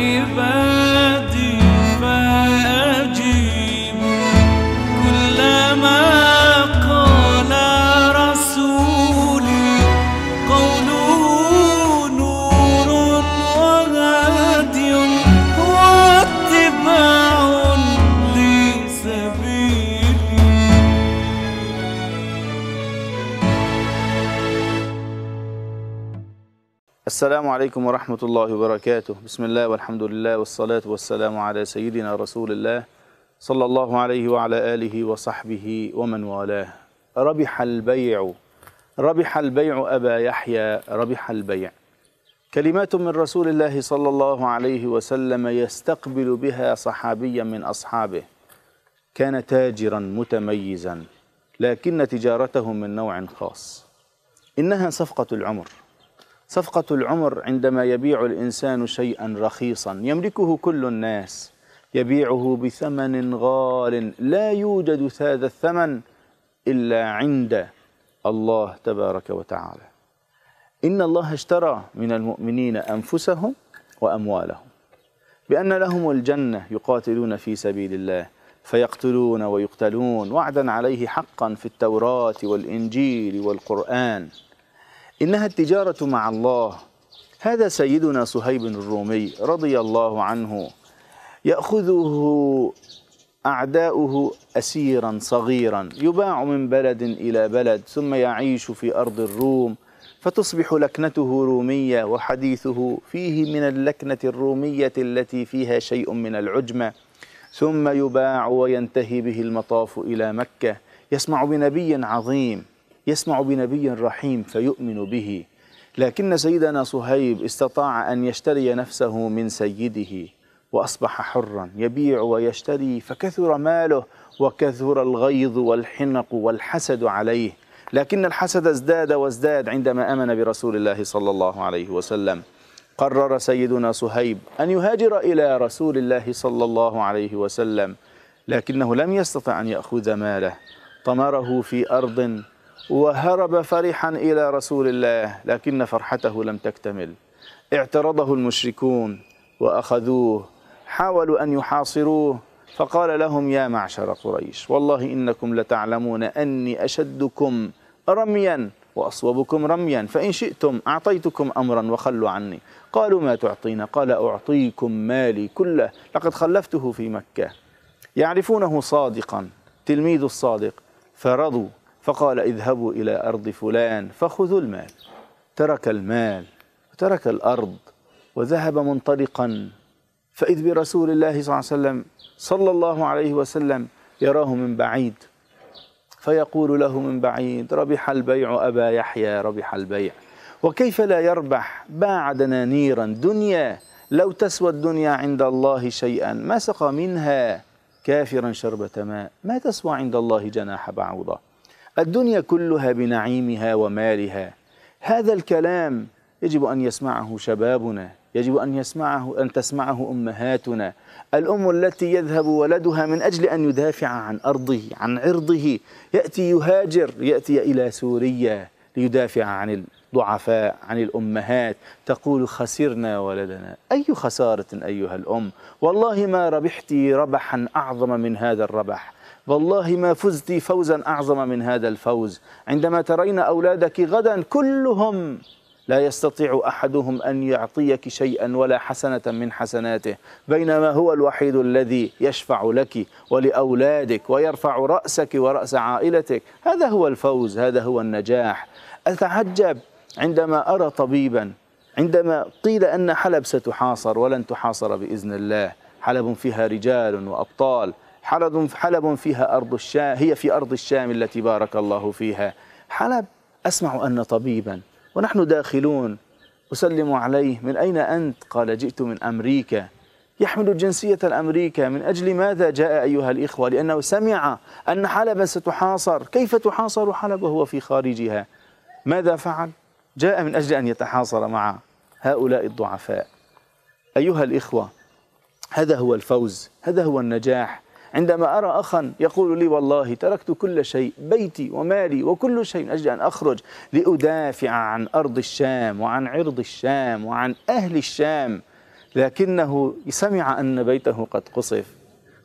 عباد السلام عليكم ورحمة الله وبركاته بسم الله والحمد لله والصلاة والسلام على سيدنا رسول الله صلى الله عليه وعلى آله وصحبه ومن والاه ربح البيع ربح البيع أبا يحيى ربح البيع كلمات من رسول الله صلى الله عليه وسلم يستقبل بها صحابيا من أصحابه كان تاجرا متميزا لكن تجارته من نوع خاص إنها صفقة العمر صفقة العمر عندما يبيع الإنسان شيئا رخيصا يملكه كل الناس يبيعه بثمن غال لا يوجد هذا الثمن إلا عند الله تبارك وتعالى إن الله اشترى من المؤمنين أنفسهم وأموالهم بأن لهم الجنة يقاتلون في سبيل الله فيقتلون ويقتلون وعدا عليه حقا في التوراة والإنجيل والقرآن إنها التجارة مع الله هذا سيدنا صهيب الرومي رضي الله عنه يأخذه أعداؤه أسيرا صغيرا يباع من بلد إلى بلد ثم يعيش في أرض الروم فتصبح لكنته رومية وحديثه فيه من اللكنة الرومية التي فيها شيء من العجمة ثم يباع وينتهي به المطاف إلى مكة يسمع بنبي عظيم يسمع بنبي رحيم فيؤمن به لكن سيدنا صهيب استطاع أن يشتري نفسه من سيده وأصبح حرا يبيع ويشتري فكثر ماله وكثر الغيظ والحنق والحسد عليه لكن الحسد ازداد وازداد عندما امن برسول الله صلى الله عليه وسلم قرر سيدنا صهيب ان يهاجر الى رسول الله صلى الله عليه وسلم لكنه لم يستطع ان ياخذ ماله طمره في ارض وهرب فرحا إلى رسول الله لكن فرحته لم تكتمل اعترضه المشركون وأخذوه حاولوا أن يحاصروه فقال لهم يا معشر قريش والله إنكم لتعلمون أني أشدكم رميا وأصوبكم رميا فإن شئتم أعطيتكم أمرا وخلوا عني قالوا ما تعطينا قال أعطيكم مالي كله لقد خلفته في مكة يعرفونه صادقا تلميذ الصادق فرضوا فقال اذهبوا إلى أرض فلان فخذوا المال ترك المال وترك الأرض وذهب منطلقا فإذ برسول الله صلى الله عليه وسلم صلى الله عليه وسلم يراه من بعيد فيقول له من بعيد ربح البيع أبا يحيى ربح البيع وكيف لا يربح باع دنانيرا دنيا لو تسوى الدنيا عند الله شيئا ما سقى منها كافرا شربة ماء ما تسوى عند الله جناح بعوضة الدنيا كلها بنعيمها ومالها هذا الكلام يجب أن يسمعه شبابنا يجب أن يسمعه أن تسمعه أمهاتنا الأم التي يذهب ولدها من أجل أن يدافع عن أرضه عن عرضه يأتي يهاجر يأتي إلى سوريا ليدافع عن الضعفاء عن الأمهات تقول خسرنا ولدنا أي خسارة أيها الأم والله ما ربحت ربحا أعظم من هذا الربح والله ما فزت فوزا أعظم من هذا الفوز عندما ترين أولادك غدا كلهم لا يستطيع أحدهم أن يعطيك شيئا ولا حسنة من حسناته بينما هو الوحيد الذي يشفع لك ولأولادك ويرفع رأسك ورأس عائلتك هذا هو الفوز هذا هو النجاح أتعجب عندما أرى طبيبا عندما قيل أن حلب ستحاصر ولن تحاصر بإذن الله حلب فيها رجال وأبطال حلب حلب فيها أرض الشام هي في أرض الشام التي بارك الله فيها حلب أسمع أن طبيبا ونحن داخلون أسلم عليه من أين أنت؟ قال جئت من أمريكا يحمل الجنسية الأمريكا من أجل ماذا جاء أيها الإخوة لأنه سمع أن حلب ستحاصر كيف تحاصر حلب وهو في خارجها ماذا فعل؟ جاء من أجل أن يتحاصر مع هؤلاء الضعفاء أيها الإخوة هذا هو الفوز هذا هو النجاح عندما أرى أخا يقول لي والله تركت كل شيء بيتي ومالي وكل شيء من أجل أن أخرج لأدافع عن أرض الشام وعن عرض الشام وعن أهل الشام لكنه سمع أن بيته قد قصف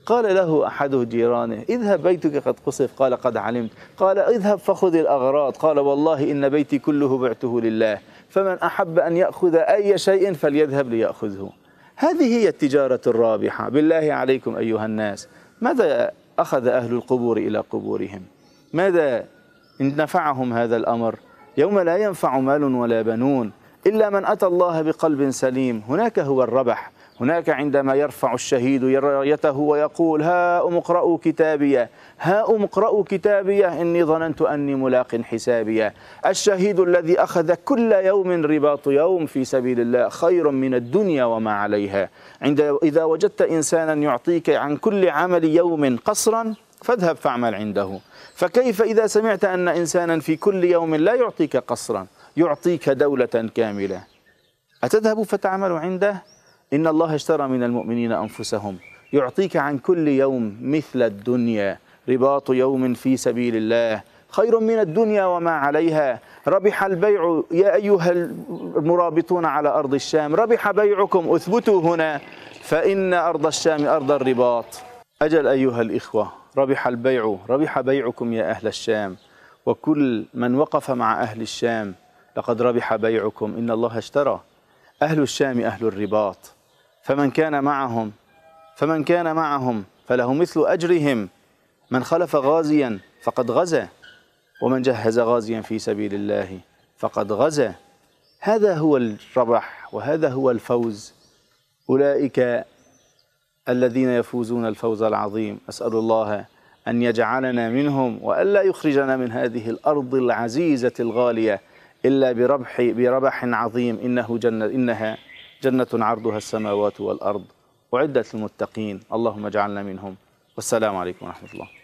قال له أحد جيرانه اذهب بيتك قد قصف قال قد علمت قال اذهب فخذ الأغراض قال والله إن بيتي كله بعته لله فمن أحب أن يأخذ أي شيء فليذهب ليأخذه هذه هي التجارة الرابحة بالله عليكم أيها الناس ماذا أخذ أهل القبور إلى قبورهم ماذا نفعهم هذا الأمر يوم لا ينفع مال ولا بنون إلا من أتى الله بقلب سليم هناك هو الربح هناك عندما يرفع الشهيد رايته ويقول هاؤم اقرأوا كتابيه هاؤم اقرأوا كتابيه إني ظننت أني ملاق حسابيه الشهيد الذي أخذ كل يوم رباط يوم في سبيل الله خير من الدنيا وما عليها عند إذا وجدت إنسانا يعطيك عن كل عمل يوم قصرا فاذهب فاعمل عنده فكيف إذا سمعت أن إنسانا في كل يوم لا يعطيك قصرا يعطيك دولة كاملة أتذهب فتعمل عنده إن الله اشترى من المؤمنين أنفسهم يعطيك عن كل يوم مثل الدنيا رباط يوم في سبيل الله خير من الدنيا وما عليها ربح البيع يا أيها المرابطون على أرض الشام ربح بيعكم أثبتوا هنا فإن أرض الشام أرض الرباط أجل أيها الإخوة ربح البيع ربح بيعكم يا أهل الشام وكل من وقف مع أهل الشام لقد ربح بيعكم إن الله اشترى أهل الشام أهل الرباط فمن كان معهم فمن كان معهم فله مثل أجرهم من خلف غازيا فقد غزا ومن جهز غازيا في سبيل الله فقد غزا هذا هو الربح وهذا هو الفوز أولئك الذين يفوزون الفوز العظيم أسأل الله أن يجعلنا منهم وألا يخرجنا من هذه الأرض العزيزة الغالية إلا بربح بربح عظيم إنه جنة إنها جنة عرضها السماوات والأرض أعدت للمتقين اللهم اجعلنا منهم والسلام عليكم ورحمة الله